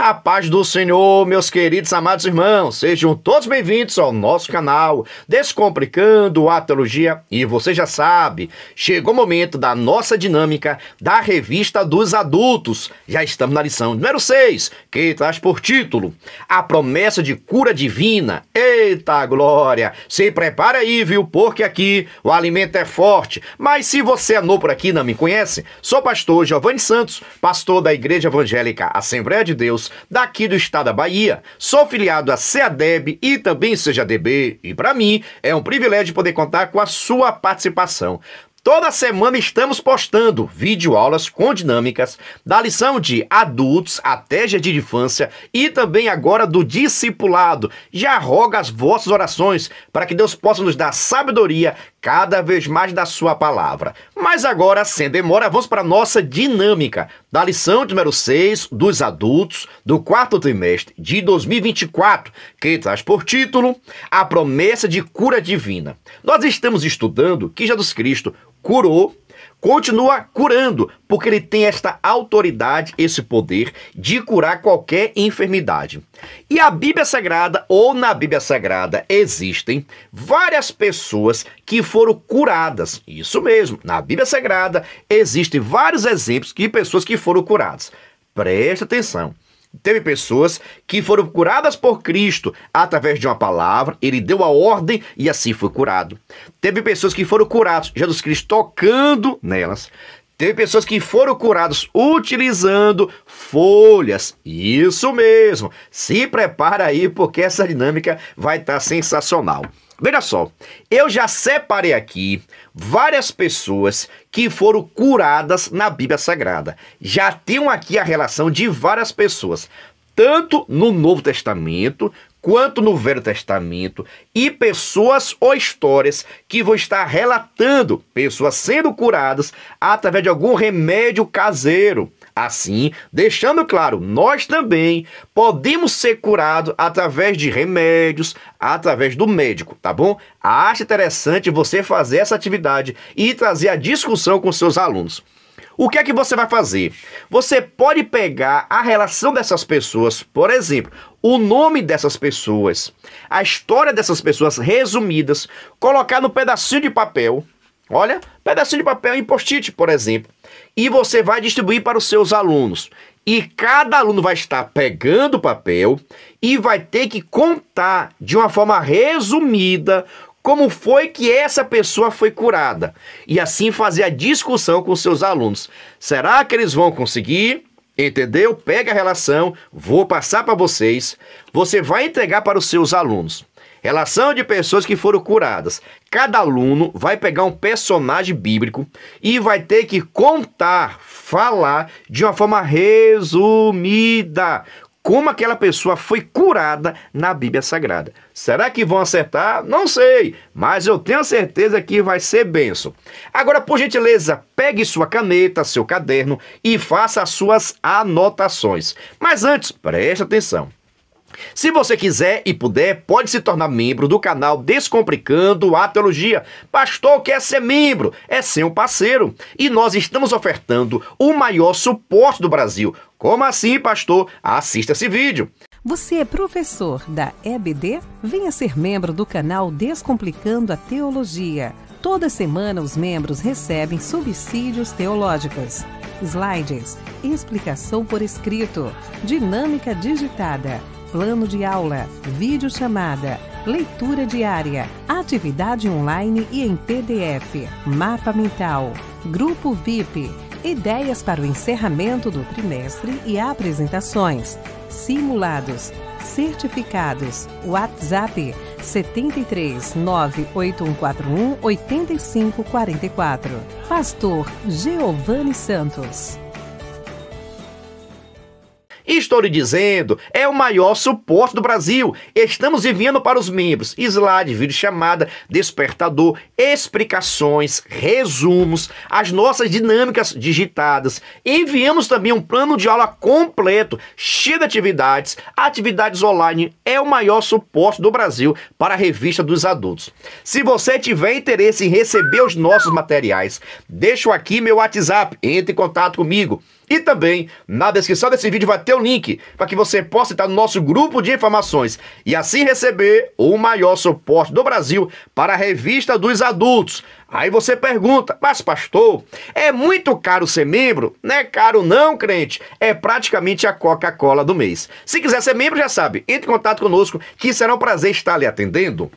A paz do Senhor, meus queridos amados irmãos, sejam todos bem-vindos ao nosso canal Descomplicando a Teologia. E você já sabe, chegou o momento da nossa dinâmica da revista dos adultos. Já estamos na lição número 6, que traz por título A Promessa de Cura Divina. Eita glória! Se prepara aí, viu, porque aqui o alimento é forte. Mas se você é novo por aqui e não me conhece, sou pastor Giovanni Santos, pastor da Igreja Evangélica Assembleia de Deus daqui do estado da Bahia. Sou filiado à CEADEB e também CJDB e para mim é um privilégio poder contar com a sua participação. Toda semana estamos postando videoaulas com dinâmicas da lição de adultos até jardim de infância e também agora do discipulado. Já roga as vossas orações para que Deus possa nos dar sabedoria cada vez mais da sua palavra. Mas agora, sem demora, vamos para a nossa dinâmica da lição de número 6 dos adultos do quarto trimestre de 2024, que traz por título A Promessa de Cura Divina. Nós estamos estudando que Jesus Cristo curou continua curando, porque ele tem esta autoridade, esse poder de curar qualquer enfermidade. E a Bíblia Sagrada, ou na Bíblia Sagrada, existem várias pessoas que foram curadas. Isso mesmo, na Bíblia Sagrada existem vários exemplos de pessoas que foram curadas. Preste atenção. Teve pessoas que foram curadas por Cristo através de uma palavra, ele deu a ordem e assim foi curado. Teve pessoas que foram curadas, Jesus Cristo tocando nelas. Teve pessoas que foram curadas utilizando folhas. Isso mesmo. Se prepara aí porque essa dinâmica vai estar tá sensacional. Veja só, eu já separei aqui várias pessoas que foram curadas na Bíblia Sagrada. Já tenho aqui a relação de várias pessoas, tanto no Novo Testamento quanto no Velho Testamento, e pessoas ou histórias que vão estar relatando pessoas sendo curadas através de algum remédio caseiro Assim, deixando claro, nós também podemos ser curados através de remédios, através do médico, tá bom? Acho interessante você fazer essa atividade e trazer a discussão com seus alunos. O que é que você vai fazer? Você pode pegar a relação dessas pessoas, por exemplo, o nome dessas pessoas, a história dessas pessoas resumidas, colocar no pedacinho de papel Olha, pedacinho de papel em post-it, por exemplo. E você vai distribuir para os seus alunos. E cada aluno vai estar pegando o papel e vai ter que contar de uma forma resumida como foi que essa pessoa foi curada. E assim fazer a discussão com os seus alunos. Será que eles vão conseguir? Entendeu? Pega a relação, vou passar para vocês. Você vai entregar para os seus alunos. Elas são de pessoas que foram curadas. Cada aluno vai pegar um personagem bíblico e vai ter que contar, falar de uma forma resumida como aquela pessoa foi curada na Bíblia Sagrada. Será que vão acertar? Não sei, mas eu tenho certeza que vai ser benção. Agora, por gentileza, pegue sua caneta, seu caderno e faça as suas anotações. Mas antes, preste atenção. Se você quiser e puder, pode se tornar membro do canal Descomplicando a Teologia. Pastor quer ser membro, é ser um parceiro. E nós estamos ofertando o maior suporte do Brasil. Como assim, pastor? Assista esse vídeo. Você é professor da EBD? Venha ser membro do canal Descomplicando a Teologia. Toda semana os membros recebem subsídios teológicos, slides, explicação por escrito, dinâmica digitada plano de aula, vídeo chamada, leitura diária, atividade online e em PDF, mapa mental, grupo VIP, ideias para o encerramento do trimestre e apresentações, simulados, certificados, WhatsApp 73 98141 8544. Pastor Giovanni Santos estou lhe dizendo, é o maior suporte do Brasil. Estamos enviando para os membros slide, vídeo chamada, despertador, explicações, resumos, as nossas dinâmicas digitadas. Enviamos também um plano de aula completo, cheio de atividades, atividades online. É o maior suporte do Brasil para a revista dos adultos. Se você tiver interesse em receber os nossos materiais, deixo aqui meu WhatsApp, entre em contato comigo. E também na descrição desse vídeo vai ter seu link para que você possa estar no nosso grupo de informações e assim receber o maior suporte do Brasil para a revista dos adultos. Aí você pergunta, mas pastor, é muito caro ser membro? Não é caro não, crente. É praticamente a Coca-Cola do mês. Se quiser ser membro, já sabe, entre em contato conosco que será um prazer estar lhe atendendo.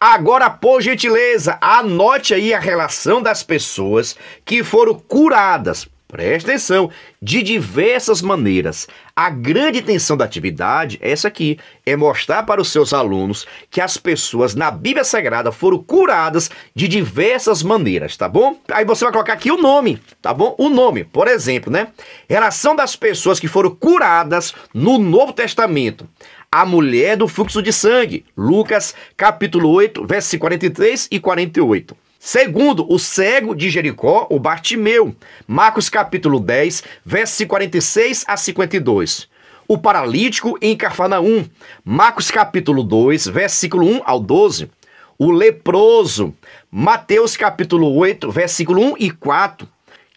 Agora, por gentileza, anote aí a relação das pessoas que foram curadas Preste atenção, de diversas maneiras. A grande intenção da atividade é essa aqui: é mostrar para os seus alunos que as pessoas na Bíblia Sagrada foram curadas de diversas maneiras, tá bom? Aí você vai colocar aqui o nome, tá bom? O nome, por exemplo, né? Relação das pessoas que foram curadas no Novo Testamento. A mulher do fluxo de sangue, Lucas capítulo 8, versos 43 e 48 Segundo, o cego de Jericó, o Bartimeu. Marcos capítulo 10, versos 46 a 52. O paralítico em Cafarnaum. Marcos capítulo 2, versículo 1 ao 12. O leproso. Mateus capítulo 8, versículo 1 e 4.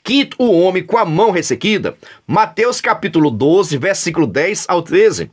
Quinto, o homem com a mão ressequida. Mateus capítulo 12, versículo 10 ao 13.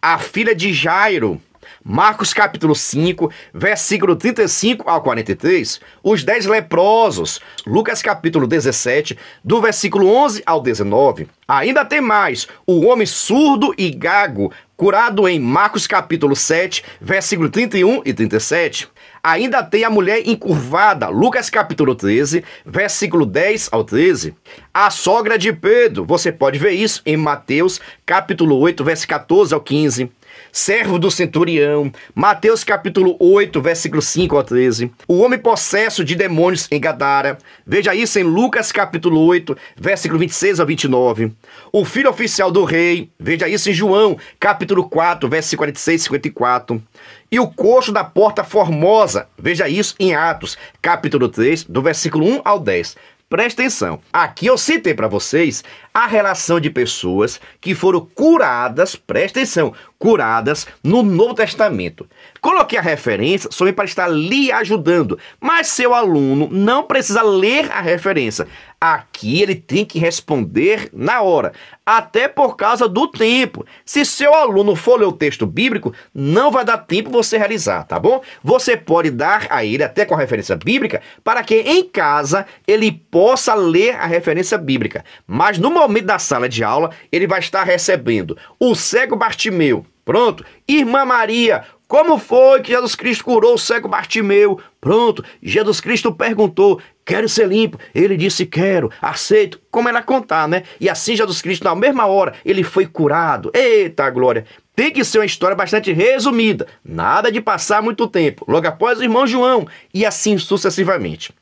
A filha de Jairo. Marcos capítulo 5, versículo 35 ao 43, os dez leprosos. Lucas capítulo 17, do versículo 11 ao 19. Ainda tem mais, o homem surdo e gago, curado em Marcos capítulo 7, versículo 31 e 37. Ainda tem a mulher encurvada, Lucas capítulo 13, versículo 10 ao 13. A sogra de Pedro, você pode ver isso em Mateus capítulo 8, versículo 14 ao 15 servo do centurião. Mateus capítulo 8, versículo 5 a 13. O homem possesso de demônios em Gadara. Veja isso em Lucas capítulo 8, versículo 26 a 29. O filho oficial do rei. Veja isso em João capítulo 4, versículo 46 e 54 e o coxo da porta formosa. Veja isso em Atos, capítulo 3, do versículo 1 ao 10. Presta atenção. Aqui eu citei para vocês a relação de pessoas que foram curadas, presta atenção, curadas no Novo Testamento. Coloquei a referência somente para estar lhe ajudando, mas seu aluno não precisa ler a referência. Aqui ele tem que responder na hora, até por causa do tempo. Se seu aluno for ler o texto bíblico, não vai dar tempo você realizar, tá bom? Você pode dar a ele até com a referência bíblica para que em casa ele possa ler a referência bíblica. Mas no momento da sala de aula, ele vai estar recebendo o cego Bartimeu, Pronto? Irmã Maria, como foi que Jesus Cristo curou o cego Bartimeu? Pronto, Jesus Cristo perguntou: Quero ser limpo? Ele disse: Quero, aceito. Como era contar, né? E assim Jesus Cristo, na mesma hora, ele foi curado. Eita glória! Tem que ser uma história bastante resumida, nada de passar muito tempo. Logo após o irmão João, e assim sucessivamente.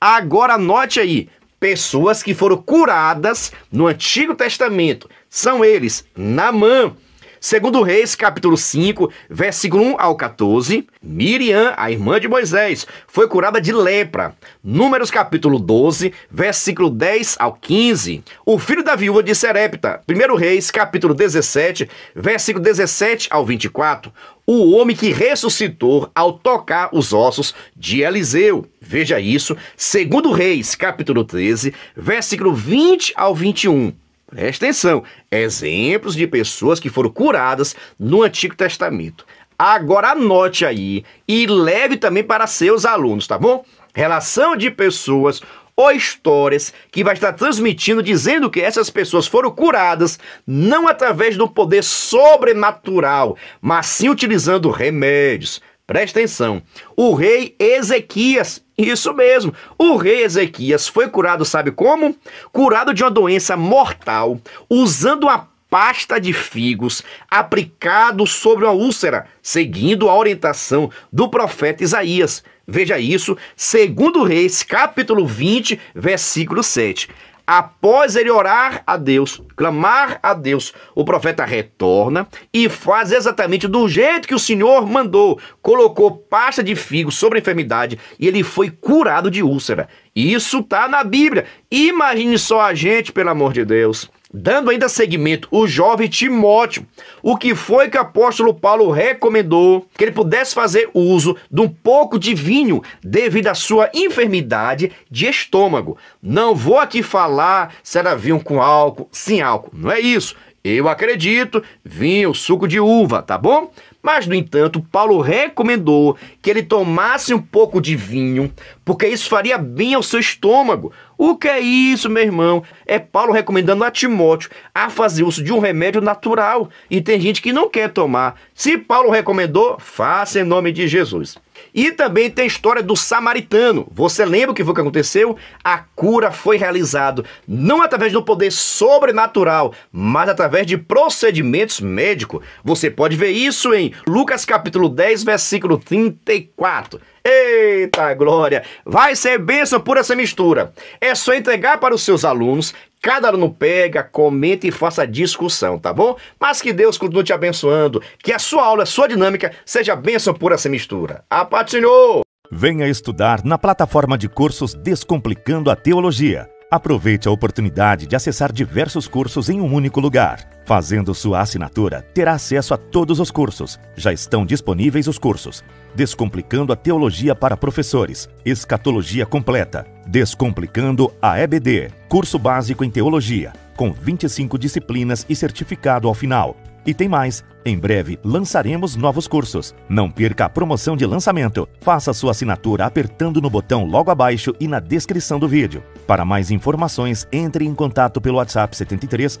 Agora note aí, pessoas que foram curadas no Antigo Testamento. São eles, Namã, Segundo Reis, capítulo 5, versículo 1 ao 14, Miriam, a irmã de Moisés, foi curada de lepra. Números capítulo 12, versículo 10 ao 15, o filho da viúva de Serepta. 1 Reis, capítulo 17, versículo 17 ao 24, o homem que ressuscitou ao tocar os ossos de Eliseu. Veja isso, segundo Reis, capítulo 13, versículo 20 ao 21. Presta atenção, exemplos de pessoas que foram curadas no Antigo Testamento. Agora anote aí e leve também para seus alunos, tá bom? Relação de pessoas ou histórias que vai estar transmitindo dizendo que essas pessoas foram curadas não através de um poder sobrenatural, mas sim utilizando remédios, Presta atenção. O rei Ezequias, isso mesmo. O rei Ezequias foi curado, sabe como? Curado de uma doença mortal, usando a pasta de figos aplicado sobre uma úlcera, seguindo a orientação do profeta Isaías. Veja isso, segundo Reis, capítulo 20, versículo 7. Após ele orar a Deus, clamar a Deus, o profeta retorna e faz exatamente do jeito que o Senhor mandou. Colocou pasta de figo sobre a enfermidade e ele foi curado de úlcera. Isso tá na Bíblia. Imagine só a gente, pelo amor de Deus. Dando ainda segmento, o jovem Timóteo, o que foi que o apóstolo Paulo recomendou que ele pudesse fazer uso de um pouco de vinho devido à sua enfermidade de estômago. Não vou aqui falar se era vinho com álcool, sem álcool, não é isso. Eu acredito, vinho, suco de uva, tá bom? Mas, no entanto, Paulo recomendou que ele tomasse um pouco de vinho, porque isso faria bem ao seu estômago. O que é isso, meu irmão? É Paulo recomendando a Timóteo a fazer uso de um remédio natural. E tem gente que não quer tomar. Se Paulo recomendou, faça em nome de Jesus. E também tem a história do samaritano. Você lembra o que foi que aconteceu? A cura foi realizada não através do poder sobrenatural, mas através de procedimentos médicos. Você pode ver isso em Lucas capítulo 10, versículo 34. Eita glória! Vai ser bênção por essa mistura. É só entregar para os seus alunos cada no pega, comente e faça discussão, tá bom? Mas que Deus continue te abençoando, que a sua aula, a sua dinâmica seja bênção por essa mistura. A paz Senhor! Venha estudar na plataforma de cursos Descomplicando a Teologia. Aproveite a oportunidade de acessar diversos cursos em um único lugar. Fazendo sua assinatura, terá acesso a todos os cursos. Já estão disponíveis os cursos: Descomplicando a Teologia para Professores, Escatologia Completa, Descomplicando a EBD, Curso Básico em Teologia, com 25 disciplinas e certificado ao final. E tem mais! Em breve lançaremos novos cursos. Não perca a promoção de lançamento. Faça sua assinatura apertando no botão logo abaixo e na descrição do vídeo. Para mais informações, entre em contato pelo WhatsApp 73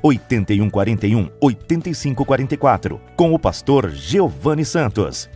85 8544 com o pastor Giovanni Santos.